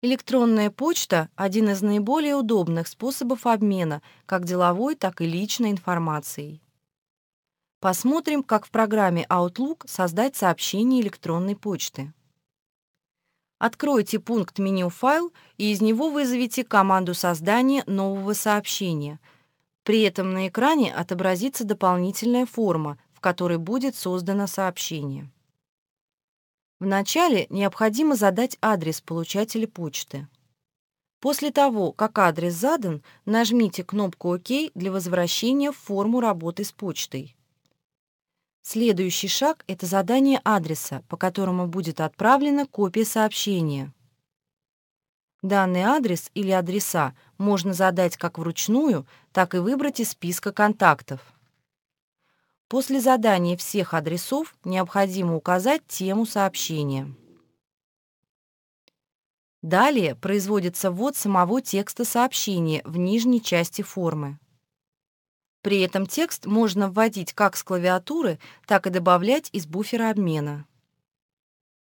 Электронная почта – один из наиболее удобных способов обмена как деловой, так и личной информацией. Посмотрим, как в программе Outlook создать сообщение электронной почты. Откройте пункт «Меню файл» и из него вызовите команду создания нового сообщения. При этом на экране отобразится дополнительная форма, в которой будет создано сообщение. Вначале необходимо задать адрес получателя почты. После того, как адрес задан, нажмите кнопку «Ок» для возвращения в форму работы с почтой. Следующий шаг – это задание адреса, по которому будет отправлена копия сообщения. Данный адрес или адреса можно задать как вручную, так и выбрать из списка контактов. После задания всех адресов необходимо указать тему сообщения. Далее производится ввод самого текста сообщения в нижней части формы. При этом текст можно вводить как с клавиатуры, так и добавлять из буфера обмена.